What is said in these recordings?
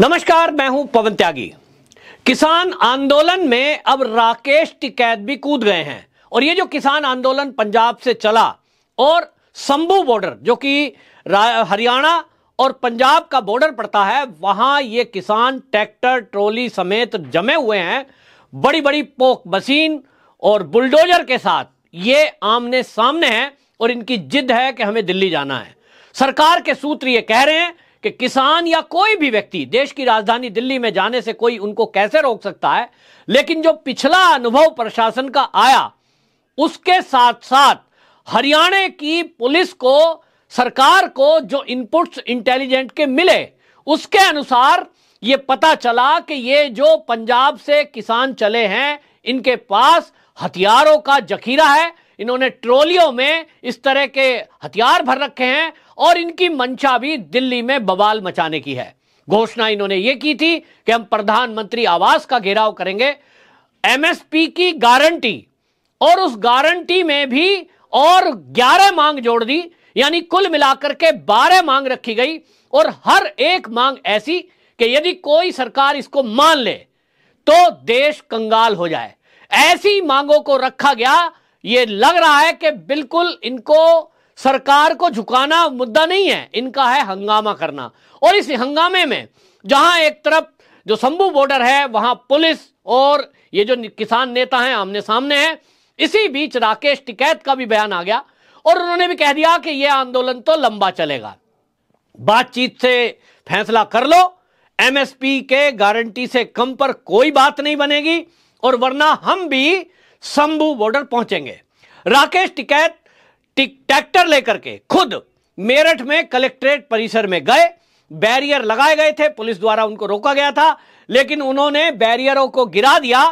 नमस्कार मैं हूं पवन त्यागी किसान आंदोलन में अब राकेश टिकैत भी कूद गए हैं और ये जो किसान आंदोलन पंजाब से चला और संभू बॉर्डर जो कि हरियाणा और पंजाब का बॉर्डर पड़ता है वहां ये किसान ट्रैक्टर ट्रॉली समेत जमे हुए हैं बड़ी बड़ी पोक मशीन और बुलडोजर के साथ ये आमने सामने हैं और इनकी जिद है कि हमें दिल्ली जाना है सरकार के सूत्र ये कह रहे हैं कि किसान या कोई भी व्यक्ति देश की राजधानी दिल्ली में जाने से कोई उनको कैसे रोक सकता है लेकिन जो पिछला अनुभव प्रशासन का आया उसके साथ साथ हरियाणा की पुलिस को सरकार को जो इनपुट्स इंटेलिजेंट के मिले उसके अनुसार ये पता चला कि ये जो पंजाब से किसान चले हैं इनके पास हथियारों का जखीरा है इन्होंने ट्रोलियों में इस तरह के हथियार भर रखे हैं और इनकी मंशा भी दिल्ली में बवाल मचाने की है घोषणा इन्होंने ये की थी कि हम प्रधानमंत्री आवास का घेराव करेंगे एमएसपी की गारंटी और उस गारंटी में भी और 11 मांग जोड़ दी यानी कुल मिलाकर के 12 मांग रखी गई और हर एक मांग ऐसी कि यदि कोई सरकार इसको मान ले तो देश कंगाल हो जाए ऐसी मांगों को रखा गया ये लग रहा है कि बिल्कुल इनको सरकार को झुकाना मुद्दा नहीं है इनका है हंगामा करना और इस हंगामे में जहां एक तरफ जो शंभू बॉर्डर है वहां पुलिस और ये जो किसान नेता हैं आमने सामने हैं इसी बीच राकेश टिकैत का भी बयान आ गया और उन्होंने भी कह दिया कि यह आंदोलन तो लंबा चलेगा बातचीत से फैसला कर लो एमएसपी के गारंटी से कम पर कोई बात नहीं बनेगी और वरना हम भी शंभू बॉर्डर पहुंचेंगे राकेश टिकैत ट्रैक्टर लेकर के खुद मेरठ में कलेक्ट्रेट परिसर में गए बैरियर लगाए गए थे पुलिस द्वारा उनको रोका गया था लेकिन उन्होंने बैरियरों को गिरा दिया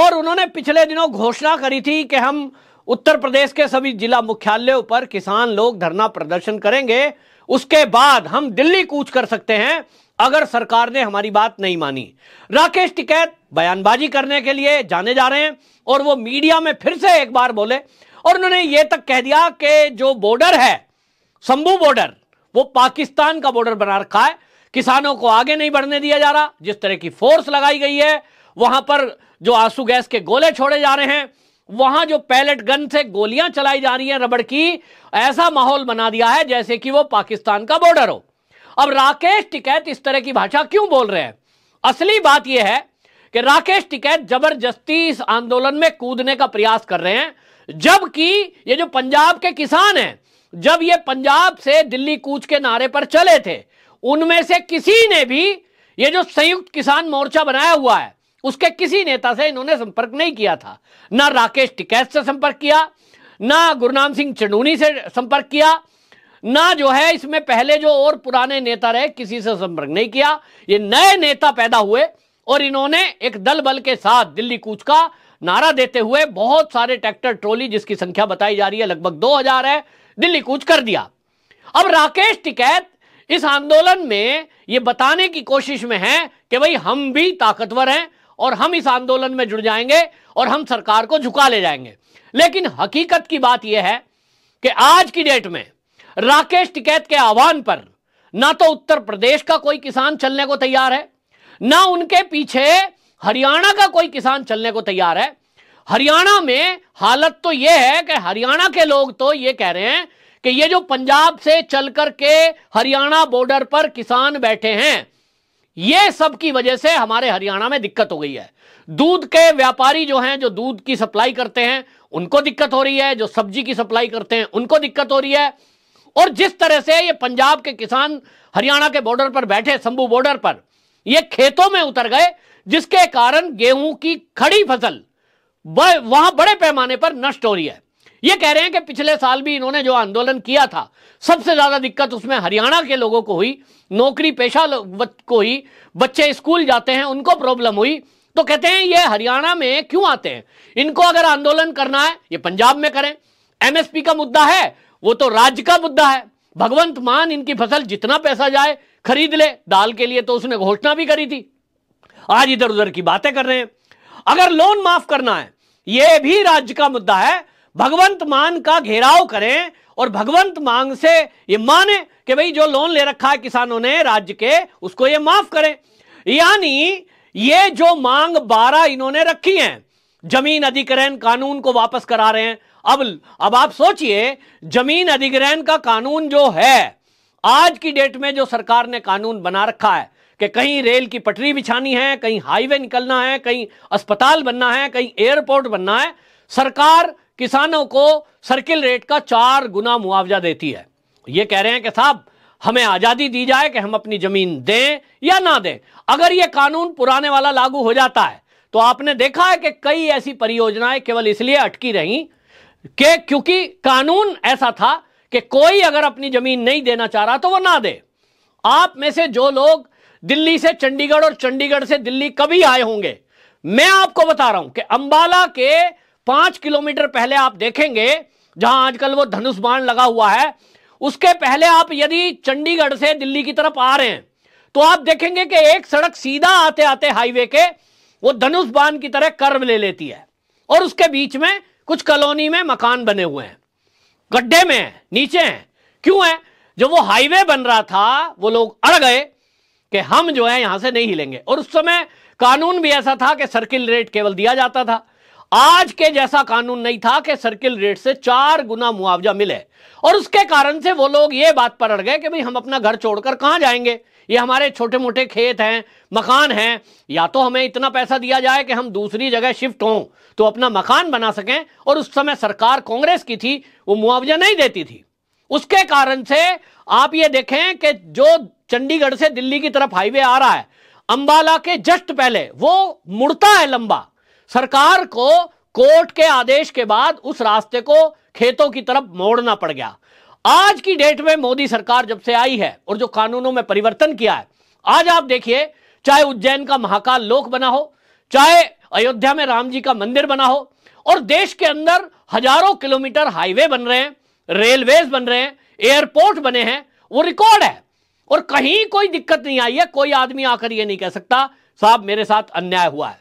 और उन्होंने पिछले दिनों घोषणा करी थी कि हम उत्तर प्रदेश के सभी जिला मुख्यालयों पर किसान लोग धरना प्रदर्शन करेंगे उसके बाद हम दिल्ली कूच कर सकते हैं अगर सरकार ने हमारी बात नहीं मानी राकेश टिकैत बयानबाजी करने के लिए जाने जा रहे हैं और वो मीडिया में फिर से एक बार बोले और उन्होंने ये तक कह दिया कि जो बॉर्डर है शंभू बॉर्डर वो पाकिस्तान का बॉर्डर बना रखा है किसानों को आगे नहीं बढ़ने दिया जा रहा जिस तरह की फोर्स लगाई गई है वहां पर जो आंसू गैस के गोले छोड़े जा रहे हैं वहां जो पैलेट गन से गोलियां चलाई जा रही हैं रबड़ की ऐसा माहौल बना दिया है जैसे कि वो पाकिस्तान का बॉर्डर हो अब राकेश टिकैत इस तरह की भाषा क्यों बोल रहे हैं असली बात यह है कि राकेश टिकैत जबरदस्ती इस आंदोलन में कूदने का प्रयास कर रहे हैं जबकि ये जो पंजाब के किसान हैं जब ये पंजाब से दिल्ली कूच के नारे पर चले थे उनमें से किसी ने भी ये जो संयुक्त किसान मोर्चा बनाया हुआ है उसके किसी नेता से इन्होंने संपर्क नहीं किया था ना राकेश टिकैत से संपर्क किया ना गुरनाम सिंह चंडूनी से संपर्क किया ना जो है इसमें पहले जो और पुराने नेता रहे किसी से संपर्क नहीं किया ये नए नेता पैदा हुए और इन्होंने एक दल बल के साथ दिल्ली कूच का नारा देते हुए बहुत सारे ट्रैक्टर ट्रॉली जिसकी संख्या बताई जा रही है लगभग 2000 है दिल्ली कूच कर दिया अब राकेश टिकैत इस आंदोलन में ये बताने की कोशिश में है कि भाई हम भी ताकतवर हैं और हम इस आंदोलन में जुड़ जाएंगे और हम सरकार को झुका ले जाएंगे लेकिन हकीकत की बात यह है कि आज की डेट में राकेश टिकैत के आह्वान पर ना तो उत्तर प्रदेश का कोई किसान चलने को तैयार है ना उनके पीछे हरियाणा का कोई किसान चलने को तैयार है हरियाणा में हालत तो यह है कि हरियाणा के लोग तो ये कह रहे हैं कि ये जो पंजाब से चल करके हरियाणा बॉर्डर पर किसान बैठे हैं ये सब की वजह से हमारे हरियाणा में दिक्कत हो गई है दूध के व्यापारी जो हैं जो दूध की सप्लाई करते हैं उनको दिक्कत हो रही है जो सब्जी की सप्लाई करते हैं उनको दिक्कत हो रही है और जिस तरह से ये पंजाब के किसान हरियाणा के बॉर्डर पर बैठे शंभू बॉर्डर पर ये खेतों में उतर गए जिसके कारण गेहूं की खड़ी फसल वहां बड़े पैमाने पर नष्ट हो रही है ये कह रहे हैं कि पिछले साल भी इन्होंने जो आंदोलन किया था सबसे ज्यादा दिक्कत उसमें हरियाणा के लोगों को हुई नौकरी पेशा को हुई बच्चे स्कूल जाते हैं उनको प्रॉब्लम हुई तो कहते हैं ये हरियाणा में क्यों आते हैं इनको अगर आंदोलन करना है ये पंजाब में करें एमएसपी का मुद्दा है वो तो राज्य का मुद्दा है भगवंत मान इनकी फसल जितना पैसा जाए खरीद ले दाल के लिए तो उसने घोषणा भी करी थी आज इधर उधर की बातें कर रहे हैं अगर लोन माफ करना है यह भी राज्य का मुद्दा है भगवंत मान का घेराव करें और भगवंत मांग से ये माने कि भाई जो लोन ले रखा है किसानों ने राज्य के उसको ये माफ करें यानी ये जो मांग बारह इन्होंने रखी है जमीन अधिकरण कानून को वापस करा रहे हैं अब अब आप सोचिए जमीन अधिग्रहण का कानून जो है आज की डेट में जो सरकार ने कानून बना रखा है कि कहीं रेल की पटरी बिछानी है कहीं हाईवे निकलना है कहीं अस्पताल बनना है कहीं एयरपोर्ट बनना है सरकार किसानों को सर्किल रेट का चार गुना मुआवजा देती है ये कह रहे हैं कि साहब हमें आज़ादी दी जाए कि हम अपनी ज़मीन दें या ना दें अगर ये कानून पुराने वाला लागू हो जाता है तो आपने देखा है कि कई ऐसी परियोजनाएं केवल इसलिए अटकी रहीं कि क्योंकि कानून ऐसा था कि कोई अगर अपनी जमीन नहीं देना चाह रहा तो वो ना दे आप में से जो लोग दिल्ली से चंडीगढ़ और चंडीगढ़ से दिल्ली कभी आए होंगे मैं आपको बता रहा हूं कि अंबाला के पांच किलोमीटर पहले आप देखेंगे जहां आजकल वो धनुष बाण लगा हुआ है उसके पहले आप यदि चंडीगढ़ से दिल्ली की तरफ आ रहे हैं तो आप देखेंगे कि एक सड़क सीधा आते आते हाईवे के वो धनुष बाण की तरह कर्व ले लेती है और उसके बीच में कुछ कॉलोनी में मकान बने हुए हैं गड्ढे में है नीचे हैं क्यों है जो वो हाईवे बन रहा था वो लोग अड़ गए कि हम जो है यहां से नहीं हिलेंगे और उस समय कानून भी ऐसा था कि सर्किल रेट केवल दिया जाता था आज के जैसा कानून नहीं था कि सर्किल रेट से चार गुना मुआवजा मिले और उसके कारण से वो लोग ये बात पर अड़ गए कि भाई हम अपना घर छोड़कर कहां जाएंगे ये हमारे छोटे मोटे खेत हैं मकान हैं या तो हमें इतना पैसा दिया जाए कि हम दूसरी जगह शिफ्ट हों तो अपना मकान बना सकें और उस समय सरकार कांग्रेस की थी वो मुआवजा नहीं देती थी उसके कारण से आप ये देखें कि जो चंडीगढ़ से दिल्ली की तरफ हाईवे आ रहा है अंबाला के जस्ट पहले वो मुड़ता है लंबा सरकार को कोर्ट के आदेश के बाद उस रास्ते को खेतों की तरफ मोड़ना पड़ गया आज की डेट में मोदी सरकार जब से आई है और जो कानूनों में परिवर्तन किया है आज आप देखिए चाहे उज्जैन का महाकाल लोक बना हो चाहे अयोध्या में राम जी का मंदिर बना हो और देश के अंदर हजारों किलोमीटर हाईवे बन रहे हैं रेलवेज बन रहे हैं एयरपोर्ट बने हैं वो रिकॉर्ड है और कहीं कोई दिक्कत नहीं आई है कोई आदमी आकर ये नहीं कह सकता साहब मेरे साथ अन्याय हुआ है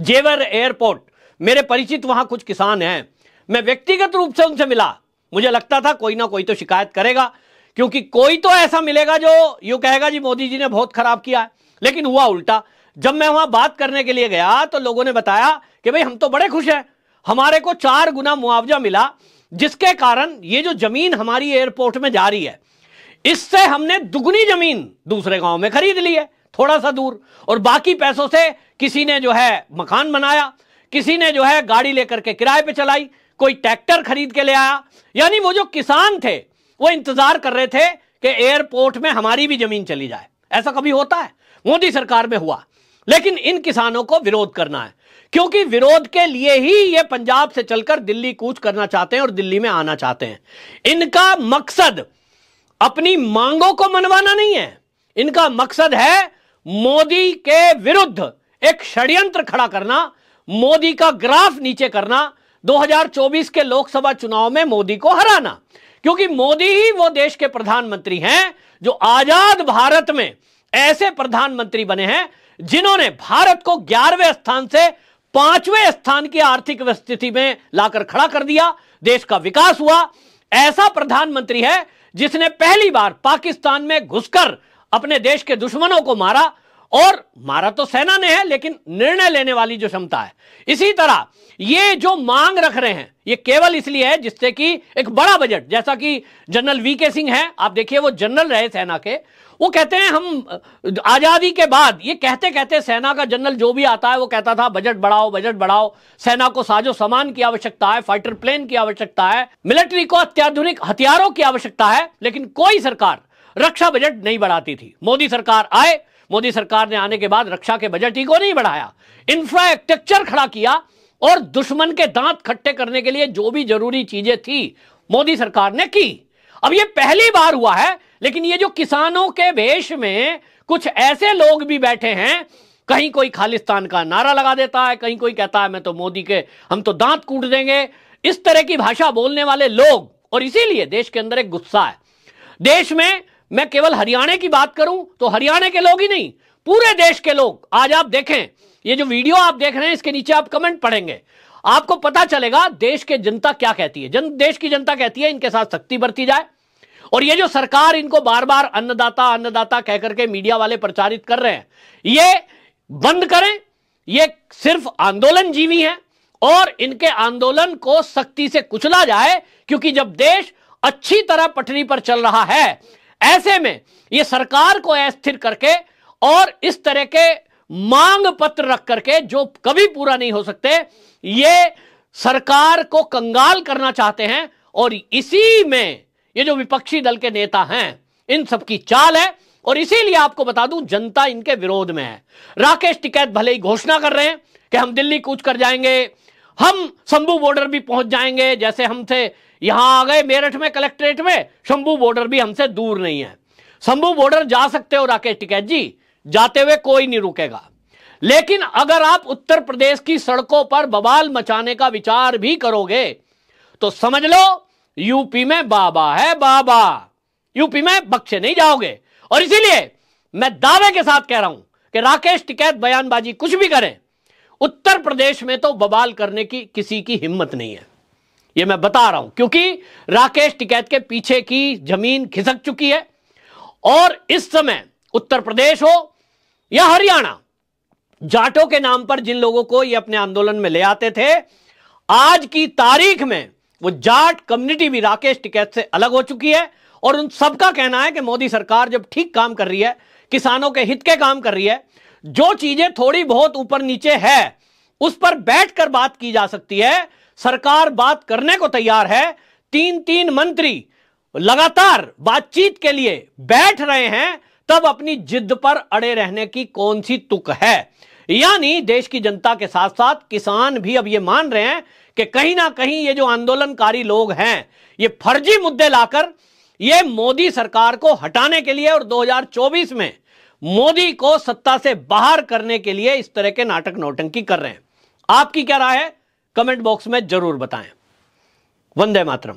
जेवर एयरपोर्ट मेरे परिचित वहां कुछ किसान हैं मैं व्यक्तिगत रूप से उनसे मिला मुझे लगता था कोई ना कोई तो शिकायत करेगा क्योंकि कोई तो ऐसा मिलेगा जो यू कहेगा जी मोदी जी ने बहुत खराब किया है लेकिन हुआ उल्टा जब मैं वहां बात करने के लिए गया तो लोगों ने बताया कि भाई हम तो बड़े खुश हैं हमारे को चार गुना मुआवजा मिला जिसके कारण ये जो जमीन हमारी एयरपोर्ट में जा रही है इससे हमने दुगनी जमीन दूसरे गांव में खरीद ली है थोड़ा सा दूर और बाकी पैसों से किसी ने जो है मकान बनाया किसी ने जो है गाड़ी लेकर के किराए पे चलाई कोई ट्रैक्टर खरीद के ले आया यानी वो जो किसान थे वो इंतजार कर रहे थे कि एयरपोर्ट में हमारी भी जमीन चली जाए ऐसा कभी होता है मोदी सरकार में हुआ लेकिन इन किसानों को विरोध करना है क्योंकि विरोध के लिए ही ये पंजाब से चलकर दिल्ली कूच करना चाहते हैं और दिल्ली में आना चाहते हैं इनका मकसद अपनी मांगों को मनवाना नहीं है इनका मकसद है मोदी के विरुद्ध एक षड्यंत्र खड़ा करना मोदी का ग्राफ नीचे करना 2024 के लोकसभा चुनाव में मोदी को हराना क्योंकि मोदी ही वो देश के प्रधानमंत्री हैं जो आजाद भारत में ऐसे प्रधानमंत्री बने हैं जिन्होंने भारत को ग्यारहवें स्थान से पांचवें स्थान की आर्थिक स्थिति में लाकर खड़ा कर दिया देश का विकास हुआ ऐसा प्रधानमंत्री है जिसने पहली बार पाकिस्तान में घुसकर अपने देश के दुश्मनों को मारा और मारा तो सेना ने है लेकिन निर्णय लेने वाली जो क्षमता है इसी तरह ये जो मांग रख रहे हैं ये केवल इसलिए है जिससे कि एक बड़ा बजट जैसा कि जनरल वी के सिंह है आप देखिए वो जनरल रहे सेना के वो कहते हैं हम आज़ादी के बाद ये कहते कहते सेना का जनरल जो भी आता है वो कहता था बजट बढ़ाओ बजट बढ़ाओ सेना को साजो सामान की आवश्यकता है फाइटर प्लेन की आवश्यकता है मिलिट्री को अत्याधुनिक हथियारों की आवश्यकता है लेकिन कोई सरकार रक्षा बजट नहीं बढ़ाती थी मोदी सरकार आए मोदी सरकार ने आने के बाद रक्षा के बजट ही को नहीं बढ़ाया इंफ्रास्ट्रक्चर खड़ा किया और दुश्मन के दांत खट्टे करने के लिए जो भी जरूरी चीजें थी मोदी सरकार ने की अब यह पहली बार हुआ है लेकिन ये जो किसानों के भेष में कुछ ऐसे लोग भी बैठे हैं कहीं कोई खालिस्तान का नारा लगा देता है कहीं कोई कहता है मैं तो मोदी के हम तो दांत कूट देंगे इस तरह की भाषा बोलने वाले लोग और इसीलिए देश के अंदर एक गुस्सा है देश में मैं केवल हरियाणा की बात करूं तो हरियाणा के लोग ही नहीं पूरे देश के लोग आज आप देखें ये जो वीडियो आप देख रहे हैं इसके नीचे आप कमेंट पढ़ेंगे आपको पता चलेगा देश के जनता क्या कहती है जन देश की जनता कहती है इनके साथ सख्ती बरती जाए और ये जो सरकार इनको बार बार अन्नदाता अन्नदाता कहकर के मीडिया वाले प्रचारित कर रहे हैं ये बंद करें ये सिर्फ आंदोलन जीवी है और इनके आंदोलन को सख्ती से कुचला जाए क्योंकि जब देश अच्छी तरह पटरी पर चल रहा है ऐसे में ये सरकार को अस्थिर करके और इस तरह के मांग पत्र रख करके जो कभी पूरा नहीं हो सकते ये सरकार को कंगाल करना चाहते हैं और इसी में ये जो विपक्षी दल के नेता हैं इन सबकी चाल है और इसीलिए आपको बता दूं जनता इनके विरोध में है राकेश टिकैत भले ही घोषणा कर रहे हैं कि हम दिल्ली कूच कर जाएंगे हम शंभू बॉर्डर भी पहुंच जाएंगे जैसे हम थे यहां आ गए मेरठ में कलेक्ट्रेट में शंभू बॉर्डर भी हमसे दूर नहीं है शंभू बॉर्डर जा सकते हो राकेश टिकैत जी जाते हुए कोई नहीं रुकेगा लेकिन अगर आप उत्तर प्रदेश की सड़कों पर बवाल मचाने का विचार भी करोगे तो समझ लो यूपी में बाबा है बाबा यूपी में बख्शे नहीं जाओगे और इसीलिए मैं दावे के साथ कह रहा हूं कि राकेश टिकैत बयानबाजी कुछ भी करें उत्तर प्रदेश में तो बवाल करने की किसी की हिम्मत नहीं है यह मैं बता रहा हूं क्योंकि राकेश टिकैत के पीछे की जमीन खिसक चुकी है और इस समय उत्तर प्रदेश हो या हरियाणा जाटों के नाम पर जिन लोगों को ये अपने आंदोलन में ले आते थे आज की तारीख में वो जाट कम्युनिटी भी राकेश टिकैत से अलग हो चुकी है और उन सबका कहना है कि मोदी सरकार जब ठीक काम कर रही है किसानों के हित के काम कर रही है जो चीजें थोड़ी बहुत ऊपर नीचे है उस पर बैठकर बात की जा सकती है सरकार बात करने को तैयार है तीन तीन मंत्री लगातार बातचीत के लिए बैठ रहे हैं तब अपनी जिद पर अड़े रहने की कौन सी तुक है यानी देश की जनता के साथ साथ किसान भी अब ये मान रहे हैं कि कहीं ना कहीं ये जो आंदोलनकारी लोग हैं ये फर्जी मुद्दे लाकर ये मोदी सरकार को हटाने के लिए और 2024 में मोदी को सत्ता से बाहर करने के लिए इस तरह के नाटक नौटंकी कर रहे हैं आपकी क्या राय है कमेंट बॉक्स में जरूर बताएं वंदे मातरम